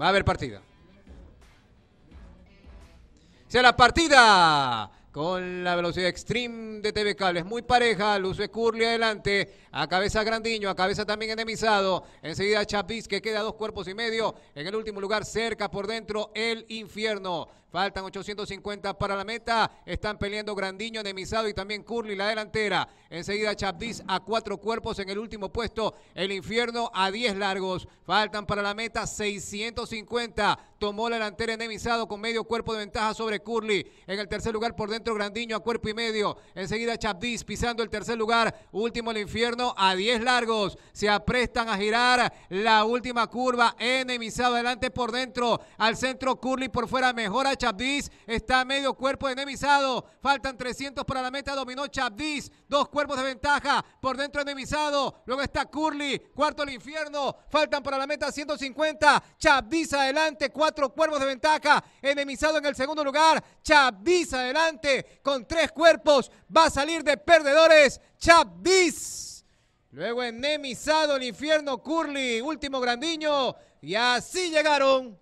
Va a haber partida. Sea la partida con la velocidad extreme de TV Cables, muy pareja. Luce Curly adelante. A cabeza Grandiño. A cabeza también enemizado. Enseguida Chapiz que queda dos cuerpos y medio. En el último lugar, cerca por dentro, el infierno. Faltan 850 para la meta. Están peleando Grandiño, enemizado y también Curly la delantera. Enseguida Chapdis a cuatro cuerpos en el último puesto. El infierno a diez largos. Faltan para la meta 650. Tomó la delantera enemizado con medio cuerpo de ventaja sobre Curly. En el tercer lugar por dentro Grandiño a cuerpo y medio. En Seguida Chapdis pisando el tercer lugar. Último el infierno a 10 largos se aprestan a girar la última curva, enemizado adelante por dentro, al centro Curly por fuera, mejora Chabdiz, está medio cuerpo enemizado, faltan 300 para la meta, dominó Chabdiz, dos cuerpos de ventaja, por dentro enemizado, luego está Curly, cuarto el infierno, faltan para la meta 150, Chabdiz adelante, cuatro cuerpos de ventaja, enemizado en el segundo lugar, Chabdiz adelante, con tres cuerpos, va a salir de perdedores, Chabdiz. Luego enemizado el infierno Curly, último Grandiño, y así llegaron.